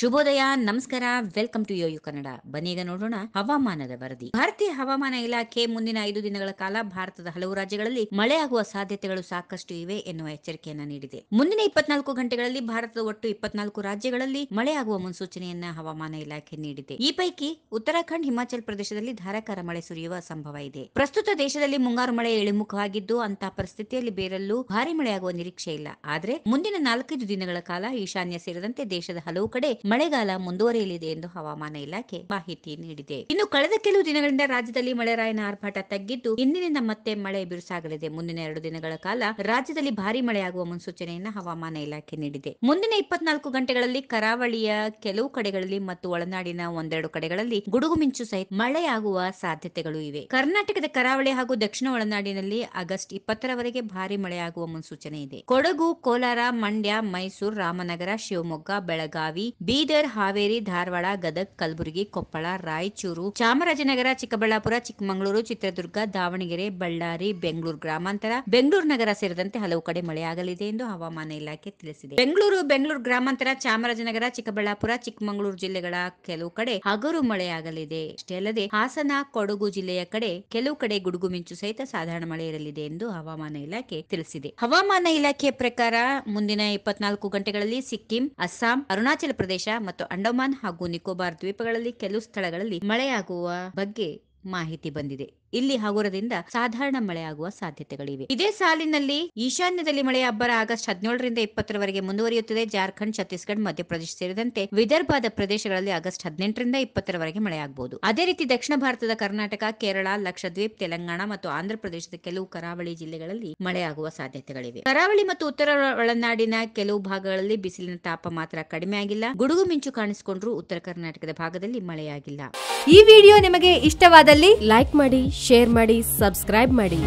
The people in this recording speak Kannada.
ಶುಭೋದಯ ನಮಸ್ಕಾರ ವೆಲ್ಕಮ್ ಟು ಯೋಯು ಕನ್ನಡ ಬನ್ನೀಗ ನೋಡೋಣ ಹವಾಮಾನದ ವರದಿ ಭಾರತೀಯ ಹವಾಮಾನ ಇಲಾಖೆ ಮುಂದಿನ ಐದು ದಿನಗಳ ಕಾಲ ಭಾರತದ ಹಲವು ರಾಜ್ಯಗಳಲ್ಲಿ ಮಳೆಯಾಗುವ ಸಾಧ್ಯತೆಗಳು ಸಾಕಷ್ಟು ಇವೆ ಎನ್ನುವ ಎಚ್ಚರಿಕೆಯನ್ನ ನೀಡಿದೆ ಮುಂದಿನ ಇಪ್ಪತ್ನಾಲ್ಕು ಗಂಟೆಗಳಲ್ಲಿ ಭಾರತದ ಒಟ್ಟು ಇಪ್ಪತ್ನಾಲ್ಕು ರಾಜ್ಯಗಳಲ್ಲಿ ಮಳೆಯಾಗುವ ಮುನ್ಸೂಚನೆಯನ್ನ ಹವಾಮಾನ ಇಲಾಖೆ ನೀಡಿದೆ ಈ ಪೈಕಿ ಉತ್ತರಾಖಂಡ್ ಹಿಮಾಚಲ ಪ್ರದೇಶದಲ್ಲಿ ಧಾರಾಕಾರ ಮಳೆ ಸುರಿಯುವ ಸಂಭವ ಇದೆ ಪ್ರಸ್ತುತ ದೇಶದಲ್ಲಿ ಮುಂಗಾರು ಮಳೆ ಇಳಿಮುಖವಾಗಿದ್ದು ಅಂತಹ ಪರಿಸ್ಥಿತಿಯಲ್ಲಿ ಬೇರಲ್ಲೂ ಭಾರಿ ಮಳೆಯಾಗುವ ನಿರೀಕ್ಷೆ ಇಲ್ಲ ಆದರೆ ಮುಂದಿನ ನಾಲ್ಕೈದು ದಿನಗಳ ಕಾಲ ಈಶಾನ್ಯ ಸೇರಿದಂತೆ ದೇಶದ ಹಲವು ಕಡೆ ಮಳೆಗಾಲ ಮುಂದುವರಿಯಲಿದೆ ಎಂದು ಹವಾಮಾನ ಇಲಾಖೆ ಮಾಹಿತಿ ನೀಡಿದೆ ಇನ್ನು ಕಳೆದ ಕೆಲವು ದಿನಗಳಿಂದ ರಾಜ್ಯದಲ್ಲಿ ಮಳೆರಾಯನ ಆರ್ಭಾಟ ತಗ್ಗಿದ್ದು ಇಂದಿನಿಂದ ಮತ್ತೆ ಮಳೆ ಬಿರುಸಾಗಲಿದೆ ಮುಂದಿನ ಎರಡು ದಿನಗಳ ಕಾಲ ರಾಜ್ಯದಲ್ಲಿ ಭಾರಿ ಮಳೆಯಾಗುವ ಮುನ್ಸೂಚನೆಯನ್ನು ಹವಾಮಾನ ಇಲಾಖೆ ನೀಡಿದೆ ಮುಂದಿನ ಇಪ್ಪತ್ನಾಲ್ಕು ಗಂಟೆಗಳಲ್ಲಿ ಕರಾವಳಿಯ ಕೆಲವು ಕಡೆಗಳಲ್ಲಿ ಮತ್ತು ಒಳನಾಡಿನ ಒಂದೆರಡು ಕಡೆಗಳಲ್ಲಿ ಗುಡುಗು ಮಿಂಚು ಸಹಿತ ಮಳೆಯಾಗುವ ಸಾಧ್ಯತೆಗಳು ಇವೆ ಕರ್ನಾಟಕದ ಕರಾವಳಿ ಹಾಗೂ ದಕ್ಷಿಣ ಒಳನಾಡಿನಲ್ಲಿ ಆಗಸ್ಟ್ ಇಪ್ಪತ್ತರವರೆಗೆ ಭಾರಿ ಮಳೆಯಾಗುವ ಮುನ್ಸೂಚನೆ ಇದೆ ಕೊಡಗು ಕೋಲಾರ ಮಂಡ್ಯ ಮೈಸೂರು ರಾಮನಗರ ಶಿವಮೊಗ್ಗ ಬೆಳಗಾವಿ ಬಿ ಬೀದರ್ ಹಾವೇರಿ ಧಾರವಾಡ ಗದಗ್ ಕಲಬುರಗಿ ಕೊಪ್ಪಳ ರಾಯಚೂರು ಚಾಮರಾಜನಗರ ಚಿಕ್ಕಬಳ್ಳಾಪುರ ಚಿಕ್ಕಮಗಳೂರು ಚಿತ್ರದುರ್ಗ ದಾವಣಗೆರೆ ಬಳ್ಳಾರಿ ಬೆಂಗಳೂರು ಗ್ರಾಮಾಂತರ ಬೆಂಗಳೂರು ನಗರ ಸೇರಿದಂತೆ ಹಲವು ಕಡೆ ಮಳೆಯಾಗಲಿದೆ ಎಂದು ಹವಾಮಾನ ಇಲಾಖೆ ತಿಳಿಸಿದೆ ಬೆಂಗಳೂರು ಬೆಂಗಳೂರು ಗ್ರಾಮಾಂತರ ಚಾಮರಾಜನಗರ ಚಿಕ್ಕಬಳ್ಳಾಪುರ ಚಿಕ್ಕಮಗಳೂರು ಜಿಲ್ಲೆಗಳ ಕೆಲವು ಕಡೆ ಹಗರು ಮಳೆಯಾಗಲಿದೆ ಅಷ್ಟೇ ಅಲ್ಲದೆ ಹಾಸನ ಕೊಡಗು ಜಿಲ್ಲೆಯ ಕಡೆ ಕೆಲವು ಕಡೆ ಗುಡುಗು ಮಿಂಚು ಸಹಿತ ಸಾಧಾರಣ ಮಳೆ ಇರಲಿದೆ ಎಂದು ಹವಾಮಾನ ಇಲಾಖೆ ತಿಳಿಸಿದೆ ಹವಾಮಾನ ಇಲಾಖೆಯ ಪ್ರಕಾರ ಮುಂದಿನ ಇಪ್ಪತ್ನಾಲ್ಕು ಗಂಟೆಗಳಲ್ಲಿ ಸಿಕ್ಕಿಂ ಅಸ್ಸಾಂ ಅರುಣಾಚಲ ಪ್ರದೇಶ ಮತ್ತು ಅಂಡಮಾನ್ ಹಾಗೂ ನಿಕೋಬಾರ್ ದ್ವೀಪಗಳಲ್ಲಿ ಕೆಲವು ಸ್ಥಳಗಳಲ್ಲಿ ಮಳೆಯಾಗುವ ಬಗ್ಗೆ ಮಾಹಿತಿ ಬಂದಿದೆ ಇಲ್ಲಿ ಹಗುರದಿಂದ ಸಾಧಾರಣ ಮಳೆಯಾಗುವ ಸಾಧ್ಯತೆಗಳಿವೆ ಇದೇ ಸಾಲಿನಲ್ಲಿ ಈಶಾನ್ಯದಲ್ಲಿ ಮಳೆ ಅಬ್ಬರ ಆಗಸ್ಟ್ ಹದಿನೇಳರಿಂದ ಇಪ್ಪತ್ತರವರೆಗೆ ಮುಂದುವರಿಯುತ್ತದೆ ಜಾರ್ಖಂಡ್ ಛತ್ತೀಸ್ಗಢ ಮಧ್ಯಪ್ರದೇಶ ಸೇರಿದಂತೆ ವಿದರ್ಭದ ಪ್ರದೇಶಗಳಲ್ಲಿ ಆಗಸ್ಟ್ ಹದಿನೆಂಟರಿಂದ ಇಪ್ಪತ್ತರವರೆಗೆ ಮಳೆಯಾಗಬಹುದು ಅದೇ ರೀತಿ ದಕ್ಷಿಣ ಭಾರತದ ಕರ್ನಾಟಕ ಕೇರಳ ಲಕ್ಷದ್ವೀಪ್ ತೆಲಂಗಾಣ ಮತ್ತು ಆಂಧ್ರಪ್ರದೇಶದ ಕೆಲವು ಕರಾವಳಿ ಜಿಲ್ಲೆಗಳಲ್ಲಿ ಮಳೆಯಾಗುವ ಸಾಧ್ಯತೆಗಳಿವೆ ಕರಾವಳಿ ಮತ್ತು ಉತ್ತರ ಒಳನಾಡಿನ ಕೆಲವು ಭಾಗಗಳಲ್ಲಿ ಬಿಸಿಲಿನ ತಾಪ ಮಾತ್ರ ಕಡಿಮೆ ಆಗಿಲ್ಲ ಗುಡುಗು ಮಿಂಚು ಕಾಣಿಸಿಕೊಂಡ್ರೂ ಉತ್ತರ ಕರ್ನಾಟಕದ ಭಾಗದಲ್ಲಿ ಮಳೆಯಾಗಿಲ್ಲ ಈ ವಿಡಿಯೋ ನಿಮಗೆ ಇಷ್ಟವಾದಲ್ಲಿ ಲೈಕ್ ಮಾಡಿ ಶೇರ್ ಮಾಡಿ ಸಬ್ಸ್ಕ್ರೈಬ್ ಮಾಡಿ